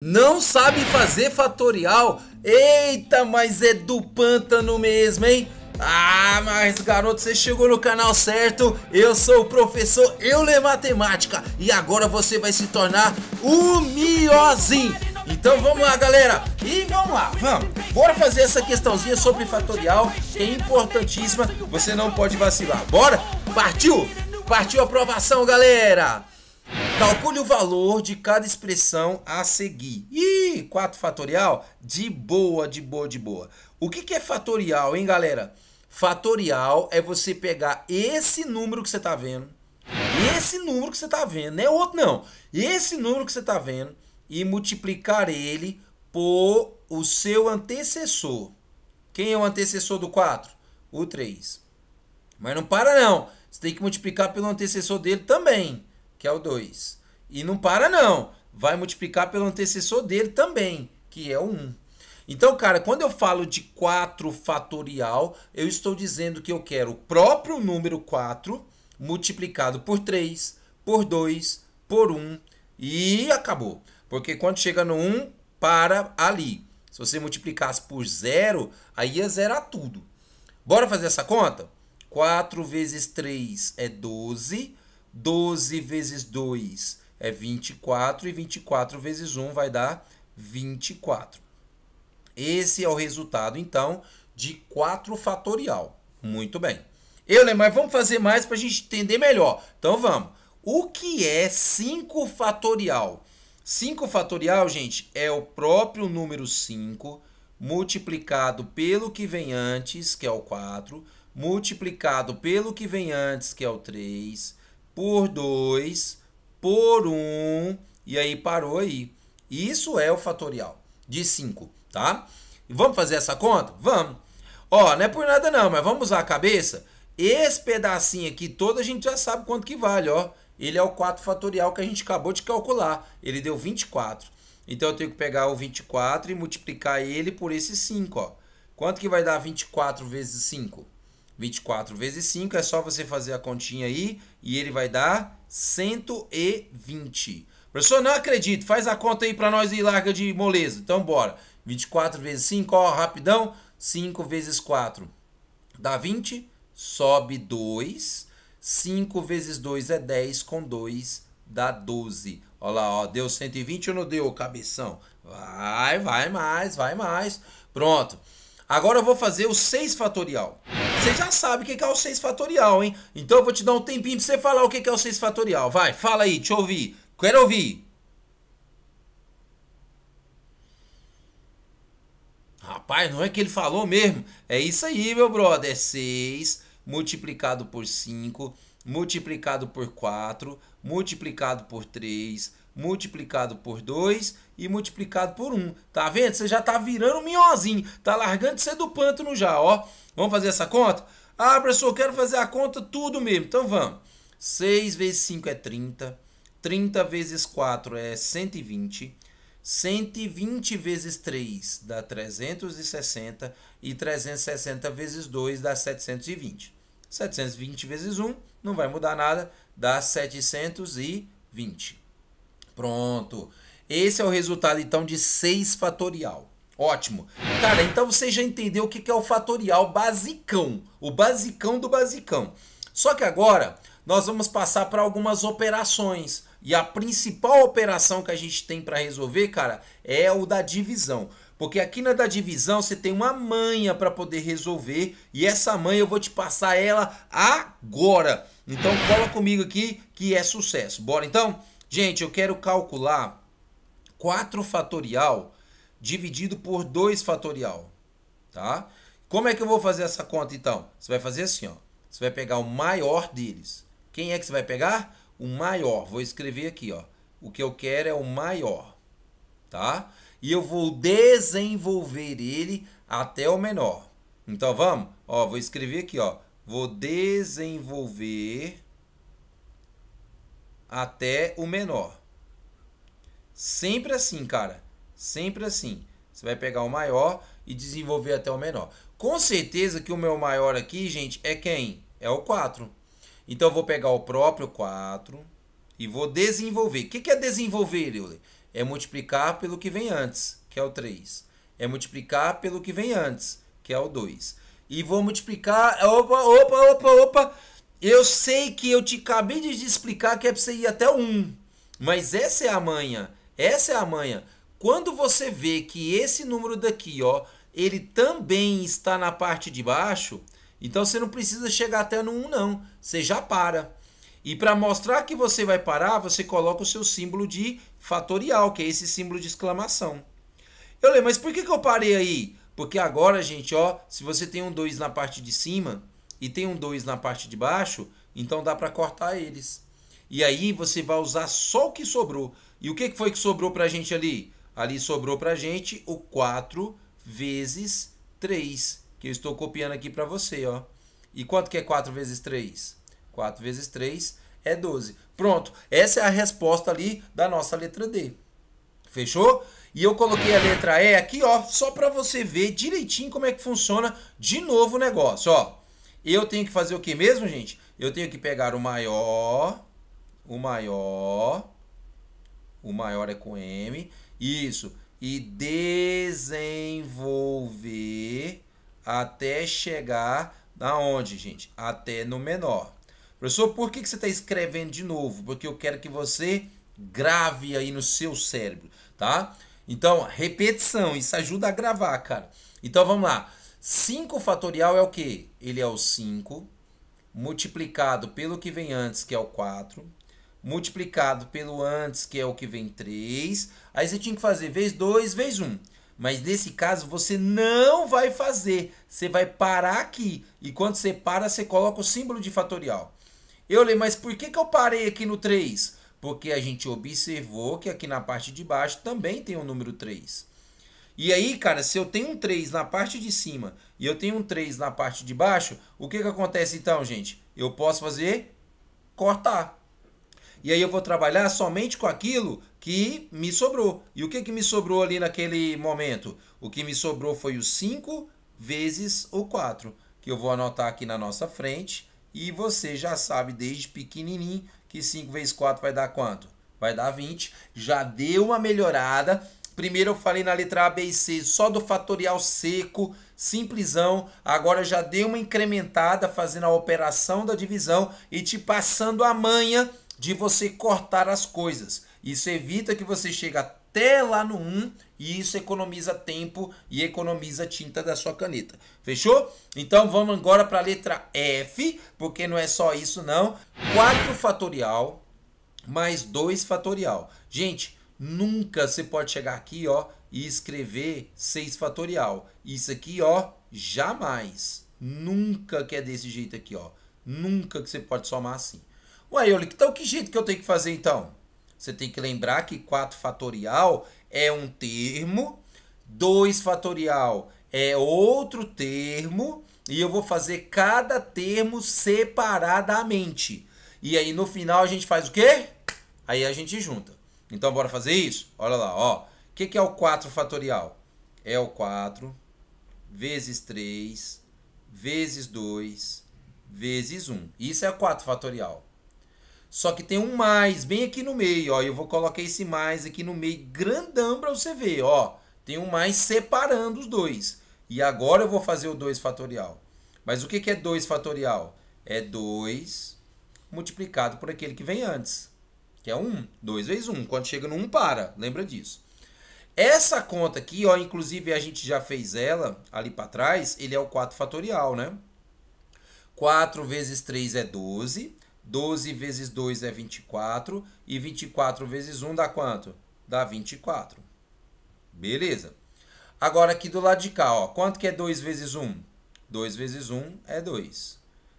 Não sabe fazer fatorial? Eita, mas é do pântano mesmo, hein? Ah, mas garoto, você chegou no canal certo. Eu sou o professor Euler Matemática e agora você vai se tornar o Miozinho. Então vamos lá, galera. E vamos lá, vamos. Bora fazer essa questãozinha sobre fatorial, que é importantíssima. Você não pode vacilar. Bora? Partiu? Partiu a aprovação, galera. Calcule o valor de cada expressão a seguir. Ih, 4 fatorial? De boa, de boa, de boa. O que, que é fatorial, hein, galera? Fatorial é você pegar esse número que você está vendo, esse número que você está vendo, não é outro não, esse número que você está vendo e multiplicar ele por o seu antecessor. Quem é o antecessor do 4? O 3. Mas não para não, você tem que multiplicar pelo antecessor dele também que é o 2. E não para, não. Vai multiplicar pelo antecessor dele também, que é o 1. Então, cara, quando eu falo de 4 fatorial, eu estou dizendo que eu quero o próprio número 4 multiplicado por 3, por 2, por 1 e acabou. Porque quando chega no 1, para ali. Se você multiplicasse por 0, aí ia zerar tudo. Bora fazer essa conta? 4 vezes 3 é 12. 12 vezes 2 é 24 e 24 vezes 1 vai dar 24. Esse é o resultado, então, de 4 fatorial. Muito bem. Eu, né, mas vamos fazer mais para a gente entender melhor. Então vamos. O que é 5 fatorial? 5 fatorial, gente, é o próprio número 5 multiplicado pelo que vem antes, que é o 4, multiplicado pelo que vem antes, que é o 3, por 2, por 1, um, e aí parou aí. Isso é o fatorial de 5, tá? vamos fazer essa conta? Vamos. Ó, não é por nada não, mas vamos usar a cabeça. Esse pedacinho aqui todo a gente já sabe quanto que vale, ó. Ele é o 4 fatorial que a gente acabou de calcular. Ele deu 24. Então eu tenho que pegar o 24 e multiplicar ele por esse 5, ó. Quanto que vai dar 24 vezes 5? 24 vezes 5, é só você fazer a continha aí e ele vai dar 120. Professor, não acredito, faz a conta aí para nós e larga de moleza. Então bora. 24 vezes 5, ó, rapidão. 5 vezes 4 dá 20, sobe 2. 5 vezes 2 é 10, com 2 dá 12. Olha lá, ó, deu 120 ou não deu, cabeção? Vai, vai mais, vai mais. Pronto. Agora eu vou fazer o 6 fatorial. Você já sabe o que é o 6 fatorial, hein? Então eu vou te dar um tempinho pra você falar o que é o 6 fatorial. Vai, fala aí, te ouvi. Quero ouvir. Rapaz, não é que ele falou mesmo. É isso aí, meu brother. É 6 multiplicado por 5, multiplicado por 4, multiplicado por 3, multiplicado por 2 e multiplicado por 1. Um. Tá vendo? Você já tá virando um minhozinho. Tá largando de ser do pântano já, ó. Vamos fazer essa conta? Ah, professor, eu quero fazer a conta tudo mesmo. Então vamos. 6 vezes 5 é 30. 30 vezes 4 é 120. 120 vezes 3 dá 360. E 360 vezes 2 dá 720. 720 vezes 1 não vai mudar nada, dá 720. Pronto. Esse é o resultado então de 6 fatorial. Ótimo. Cara, então você já entendeu o que é o fatorial basicão. O basicão do basicão. Só que agora nós vamos passar para algumas operações. E a principal operação que a gente tem para resolver, cara, é o da divisão. Porque aqui na da divisão você tem uma manha para poder resolver. E essa manha eu vou te passar ela agora. Então cola comigo aqui que é sucesso. Bora então? Gente, eu quero calcular 4 fatorial dividido por 2 fatorial, tá? Como é que eu vou fazer essa conta então? Você vai fazer assim, ó. Você vai pegar o maior deles. Quem é que você vai pegar? O maior. Vou escrever aqui, ó. O que eu quero é o maior, tá? E eu vou desenvolver ele até o menor. Então vamos, ó, vou escrever aqui, ó. Vou desenvolver até o menor. Sempre assim, cara. Sempre assim. Você vai pegar o maior e desenvolver até o menor. Com certeza que o meu maior aqui, gente, é quem? É o 4. Então eu vou pegar o próprio 4 e vou desenvolver. O que é desenvolver, Euler? É multiplicar pelo que vem antes, que é o 3. É multiplicar pelo que vem antes, que é o 2. E vou multiplicar. Opa, opa, opa, opa! Eu sei que eu te acabei de explicar que é para você ir até o 1. Mas essa é a manha. Essa é a manha. Quando você vê que esse número daqui, ó, ele também está na parte de baixo, então você não precisa chegar até no 1 não. Você já para. E para mostrar que você vai parar, você coloca o seu símbolo de fatorial, que é esse símbolo de exclamação. Eu lembro, mas por que, que eu parei aí? Porque agora, gente, ó, se você tem um 2 na parte de cima, e tem um 2 na parte de baixo, então dá para cortar eles. E aí você vai usar só o que sobrou. E o que foi que sobrou para a gente ali? Ali sobrou para a gente o 4 vezes 3, que eu estou copiando aqui para você. Ó. E quanto que é 4 vezes 3? 4 vezes 3 é 12. Pronto, essa é a resposta ali da nossa letra D. Fechou? E eu coloquei a letra E aqui, ó, só para você ver direitinho como é que funciona de novo o negócio, ó. Eu tenho que fazer o que mesmo, gente? Eu tenho que pegar o maior, o maior, o maior é com M, isso, e desenvolver até chegar na onde, gente? Até no menor. Professor, por que, que você está escrevendo de novo? Porque eu quero que você grave aí no seu cérebro, tá? Então, repetição, isso ajuda a gravar, cara. Então, vamos lá. 5 fatorial é o quê? Ele é o 5 multiplicado pelo que vem antes, que é o 4, multiplicado pelo antes, que é o que vem 3. Aí você tinha que fazer vezes 2, vezes 1. Mas nesse caso você não vai fazer. Você vai parar aqui. E quando você para, você coloca o símbolo de fatorial. Eu olhei, mas por que, que eu parei aqui no 3? Porque a gente observou que aqui na parte de baixo também tem o número 3. 3. E aí, cara, se eu tenho um 3 na parte de cima e eu tenho um 3 na parte de baixo, o que, que acontece então, gente? Eu posso fazer cortar. E aí eu vou trabalhar somente com aquilo que me sobrou. E o que, que me sobrou ali naquele momento? O que me sobrou foi o 5 vezes o 4, que eu vou anotar aqui na nossa frente. E você já sabe desde pequenininho que 5 vezes 4 vai dar quanto? Vai dar 20. Já deu uma melhorada Primeiro eu falei na letra A, B e C só do fatorial seco, simplesão. Agora já dei uma incrementada fazendo a operação da divisão e te passando a manha de você cortar as coisas. Isso evita que você chegue até lá no 1 e isso economiza tempo e economiza tinta da sua caneta. Fechou? Então vamos agora para a letra F, porque não é só isso não. 4 fatorial mais 2 fatorial. Gente, Nunca você pode chegar aqui, ó, e escrever 6 fatorial. Isso aqui, ó, jamais. Nunca que é desse jeito aqui, ó. Nunca que você pode somar assim. Ué, Eulick, então que jeito que eu tenho que fazer então? Você tem que lembrar que 4 fatorial é um termo, 2 fatorial é outro termo, e eu vou fazer cada termo separadamente. E aí no final a gente faz o quê? Aí a gente junta. Então bora fazer isso? Olha lá, ó. O que, que é o 4 fatorial? É o 4 vezes 3 vezes 2 vezes 1. Isso é 4 fatorial. Só que tem um mais bem aqui no meio, ó. Eu vou colocar esse mais aqui no meio grandão para você ver, ó. Tem um mais separando os dois. E agora eu vou fazer o 2 fatorial. Mas o que, que é 2 fatorial? É 2 multiplicado por aquele que vem antes que é 1. 2 vezes 1. Quando chega no 1, para. Lembra disso. Essa conta aqui, ó, inclusive a gente já fez ela ali para trás, ele é o 4 fatorial, né? 4 vezes 3 é 12, 12 vezes 2 é 24 e 24 vezes 1 dá quanto? Dá 24. Beleza. Agora aqui do lado de cá, ó, quanto que é 2 vezes 1? 2 vezes 1 é 2.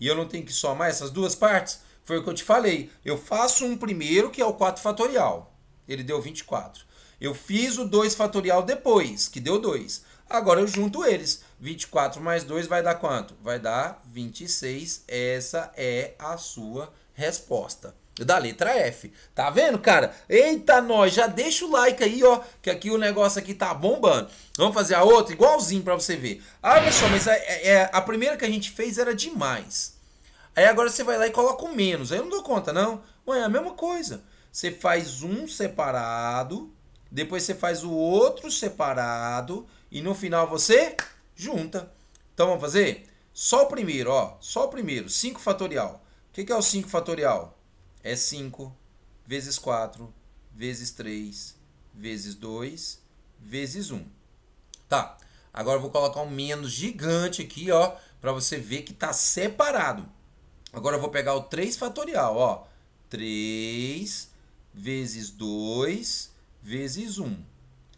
E eu não tenho que somar essas duas partes? Foi o que eu te falei. Eu faço um primeiro, que é o 4 fatorial. Ele deu 24. Eu fiz o 2 fatorial depois, que deu 2. Agora eu junto eles. 24 mais 2 vai dar quanto? Vai dar 26. Essa é a sua resposta. Da letra F. Tá vendo, cara? Eita, nós! Já deixa o like aí, ó. Que aqui o negócio aqui tá bombando. Vamos fazer a outra igualzinho pra você ver. Ah, pessoal, mas a, é, a, é, é, a primeira que a gente fez era demais. Aí agora você vai lá e coloca o menos. Aí eu não dou conta, não. Ué, é a mesma coisa. Você faz um separado, depois você faz o outro separado, e no final você junta. Então vamos fazer? Só o primeiro, ó. Só o primeiro. 5 fatorial. O que, é o 5 fatorial? É 5 vezes 4 vezes 3 vezes 2 vezes 1. Tá. Agora eu vou colocar um menos gigante aqui, ó, para você ver que tá separado. Agora eu vou pegar o 3 fatorial, ó. 3 vezes 2 vezes 1.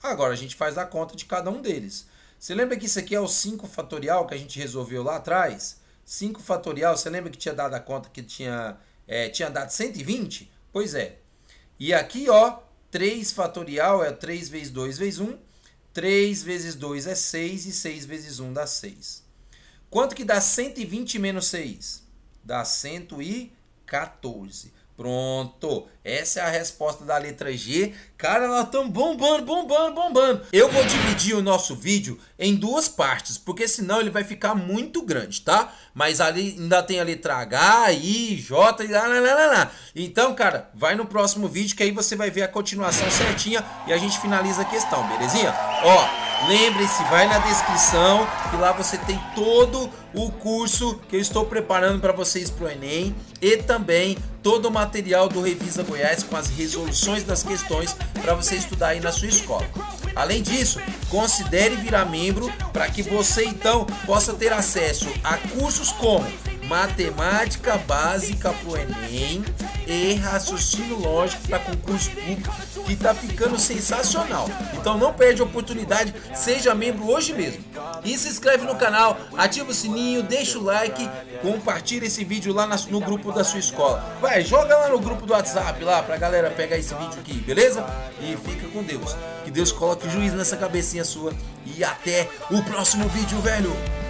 Agora a gente faz a conta de cada um deles. Você lembra que isso aqui é o 5 fatorial que a gente resolveu lá atrás? 5 fatorial, você lembra que tinha dado a conta que tinha, é, tinha dado 120? Pois é. E aqui, ó, 3 fatorial é 3 vezes 2 vezes 1. 3 vezes 2 é 6 e 6 vezes 1 dá 6. Quanto que dá 120 menos 6? dá 114. Pronto, essa é a resposta da letra G. Cara, nós estamos bombando, bombando, bombando. Eu vou dividir o nosso vídeo em duas partes, porque senão ele vai ficar muito grande, tá? Mas ali ainda tem a letra H, I, J e lá, lá, lá, lá. Então, cara, vai no próximo vídeo que aí você vai ver a continuação certinha e a gente finaliza a questão, belezinha? Ó, Lembre-se, vai na descrição que lá você tem todo o curso que eu estou preparando para vocês para o Enem e também todo o material do Revisa Goiás com as resoluções das questões para você estudar aí na sua escola. Além disso, considere virar membro para que você então possa ter acesso a cursos como Matemática Básica para o Enem, e raciocínio lógico para concurso público que está ficando sensacional. Então não perde a oportunidade, seja membro hoje mesmo. E se inscreve no canal, ativa o sininho, deixa o like, compartilha esse vídeo lá no grupo da sua escola. Vai, joga lá no grupo do WhatsApp lá pra galera pegar esse vídeo aqui, beleza? E fica com Deus. Que Deus coloque juiz nessa cabecinha sua. E até o próximo vídeo, velho!